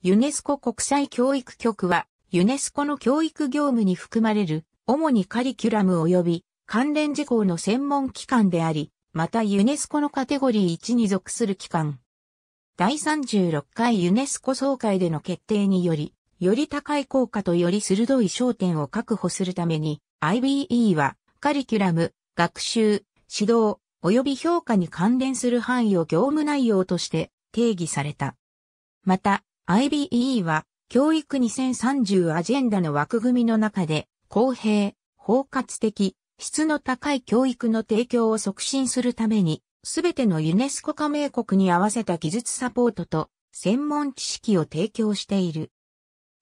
ユネスコ国際教育局は、ユネスコの教育業務に含まれる、主にカリキュラム及び関連事項の専門機関であり、またユネスコのカテゴリー1に属する機関。第36回ユネスコ総会での決定により、より高い効果とより鋭い焦点を確保するために、IBE は、カリキュラム、学習、指導、及び評価に関連する範囲を業務内容として定義された。また、i b e は教育2030アジェンダの枠組みの中で公平、包括的、質の高い教育の提供を促進するために、すべてのユネスコ加盟国に合わせた技術サポートと専門知識を提供している。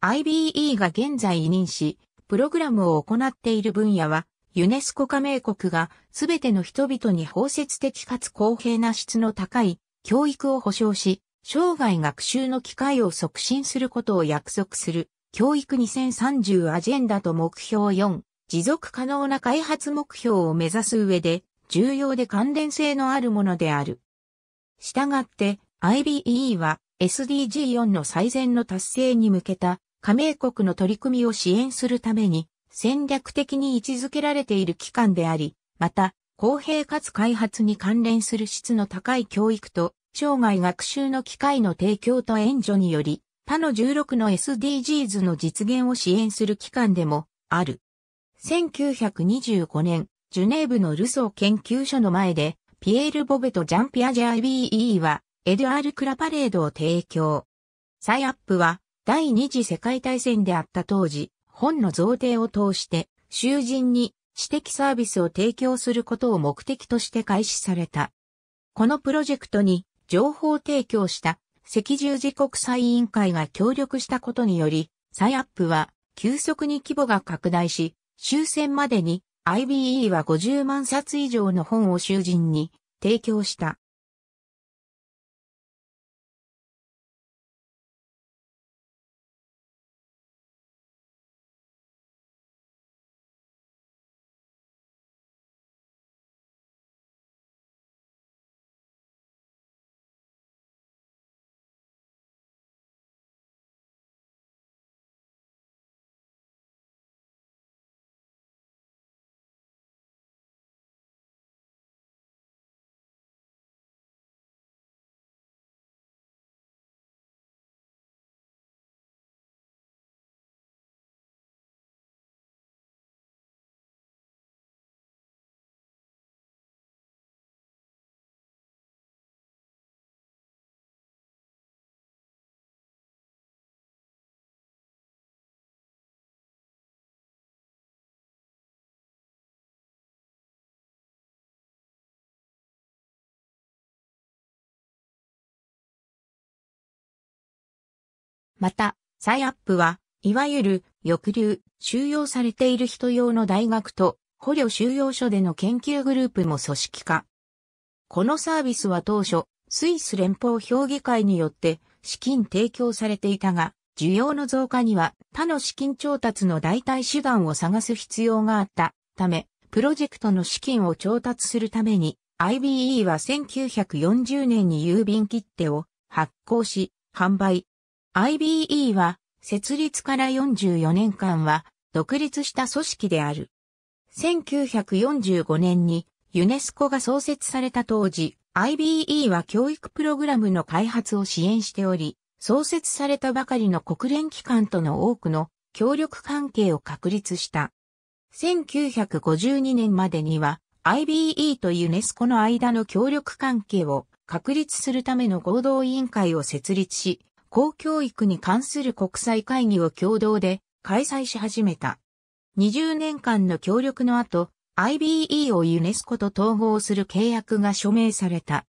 IBE が現在委任し、プログラムを行っている分野は、ユネスコ加盟国がすべての人々に包摂的かつ公平な質の高い教育を保障し、生涯学習の機会を促進することを約束する、教育2030アジェンダと目標4、持続可能な開発目標を目指す上で、重要で関連性のあるものである。したがって、IBE は SDG4 の最善の達成に向けた加盟国の取り組みを支援するために戦略的に位置づけられている機関であり、また公平かつ開発に関連する質の高い教育と生涯学習の機会の提供と援助により、他の16の SDGs の実現を支援する機関でもある。1925年、ジュネーブのルソー研究所の前で、ピエール・ボベとジャンピアジャービー・イーは、エドアール・クラパレードを提供。サイアップは、第二次世界大戦であった当時、本の贈呈を通して、囚人に私的サービスを提供することを目的として開始された。このプロジェクトに情報提供した赤十字国際委員会が協力したことにより、サイアップは急速に規模が拡大し、終戦までに IBE は50万冊以上の本を囚人に提供した。また、サイアップは、いわゆる、抑留、収容されている人用の大学と、捕虜収容所での研究グループも組織化。このサービスは当初、スイス連邦評議会によって資金提供されていたが、需要の増加には他の資金調達の代替手段を探す必要があったため、プロジェクトの資金を調達するために、IBE は1940年に郵便切手を発行し、販売、IBE は、設立から44年間は、独立した組織である。1945年に、ユネスコが創設された当時、IBE は教育プログラムの開発を支援しており、創設されたばかりの国連機関との多くの協力関係を確立した。1952年までには IBE とユネスコの間の協力関係を確立するための合同委員会を設立し、公教育に関する国際会議を共同で開催し始めた。20年間の協力の後、IBE をユネスコと統合する契約が署名された。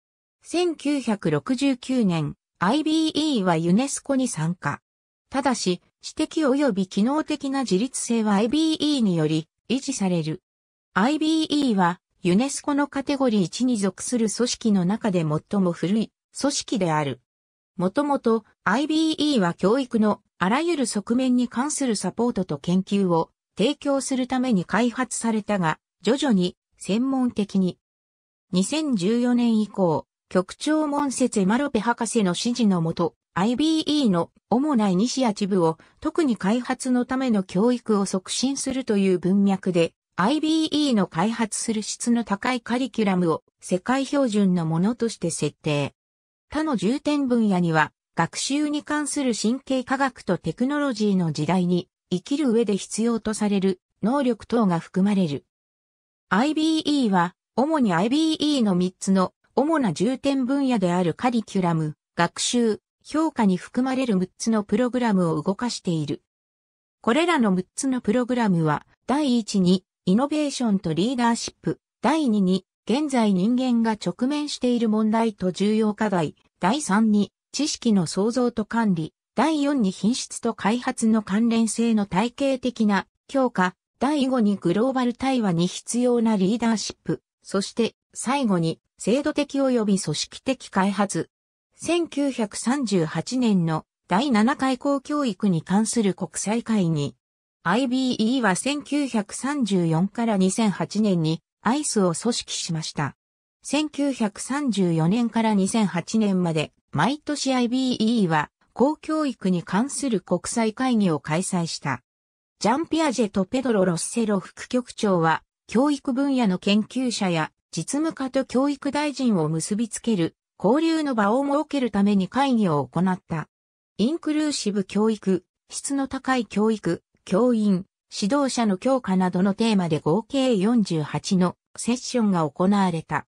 1969年、IBE はユネスコに参加。ただし、知的及び機能的な自立性は IBE により維持される。IBE はユネスコのカテゴリー1に属する組織の中で最も古い組織である。もともと IBE は教育のあらゆる側面に関するサポートと研究を提供するために開発されたが、徐々に専門的に。2014年以降、局長門節マロペ博士の指示のもと、IBE の主なイニシアチブを特に開発のための教育を促進するという文脈で、IBE の開発する質の高いカリキュラムを世界標準のものとして設定。他の重点分野には学習に関する神経科学とテクノロジーの時代に生きる上で必要とされる能力等が含まれる。IBE は主に IBE の3つの主な重点分野であるカリキュラム、学習、評価に含まれる6つのプログラムを動かしている。これらの6つのプログラムは、第1にイノベーションとリーダーシップ、第2に現在人間が直面している問題と重要課題、第3に知識の創造と管理、第4に品質と開発の関連性の体系的な強化、第5にグローバル対話に必要なリーダーシップ、そして最後に制度的及び組織的開発。1938年の第7回公教育に関する国際会議。IBE は1934から2008年にアイスを組織しました。1934年から2008年まで毎年 IBE は公教育に関する国際会議を開催した。ジャンピアジェとペドロ・ロッセロ副局長は、教育分野の研究者や実務家と教育大臣を結びつける交流の場を設けるために会議を行った。インクルーシブ教育、質の高い教育、教員、指導者の強化などのテーマで合計48のセッションが行われた。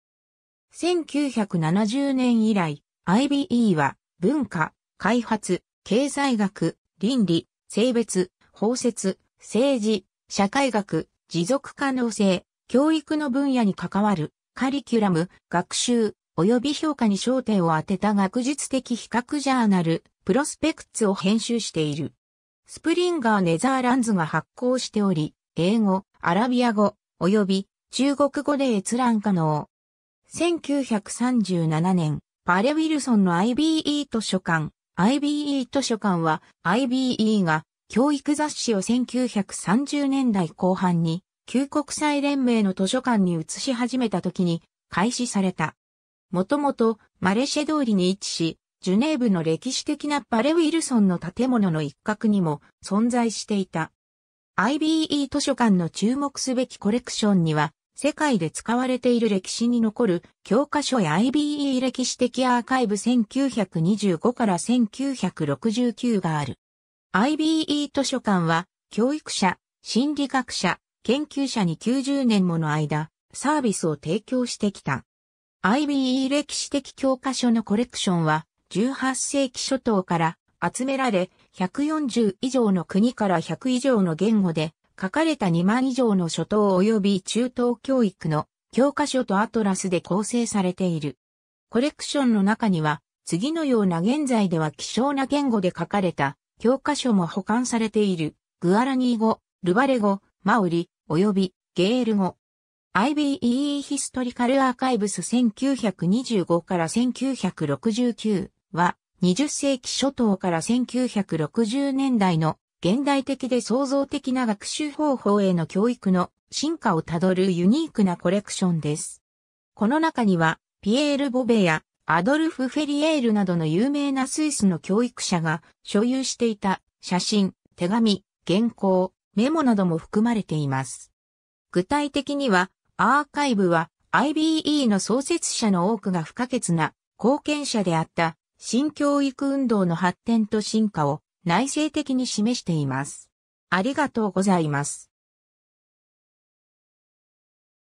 1970年以来、IBE は文化、開発、経済学、倫理、性別、包摂、政治、社会学、持続可能性、教育の分野に関わるカリキュラム、学習、及び評価に焦点を当てた学術的比較ジャーナル、プロスペクツを編集している。スプリンガー・ネザーランズが発行しており、英語、アラビア語、及び中国語で閲覧可能。1937年、パレ・ウィルソンの IBE 図書館。IBE 図書館は IBE が教育雑誌を1930年代後半に旧国際連盟の図書館に移し始めた時に開始された。もともとマレシェ通りに位置し、ジュネーブの歴史的なパレ・ウィルソンの建物の一角にも存在していた。IBE 図書館の注目すべきコレクションには世界で使われている歴史に残る教科書や IBE 歴史的アーカイブ1925から1969がある。IBE 図書館は教育者、心理学者、研究者に90年もの間サービスを提供してきた。IBE 歴史的教科書のコレクションは18世紀初頭から集められ140以上の国から100以上の言語で書かれた2万以上の初等及び中等教育の教科書とアトラスで構成されている。コレクションの中には、次のような現在では希少な言語で書かれた教科書も保管されている、グアラニー語、ルバレ語、マオリ、及びゲール語。IBEE ヒストリカルアーカイブス1925から1969は20世紀初頭から1960年代の現代的で創造的な学習方法への教育の進化をたどるユニークなコレクションです。この中には、ピエール・ボベやアドルフ・フェリエールなどの有名なスイスの教育者が所有していた写真、手紙、原稿、メモなども含まれています。具体的には、アーカイブは IBE の創設者の多くが不可欠な貢献者であった新教育運動の発展と進化を内省的に示しています。ありがとうございます。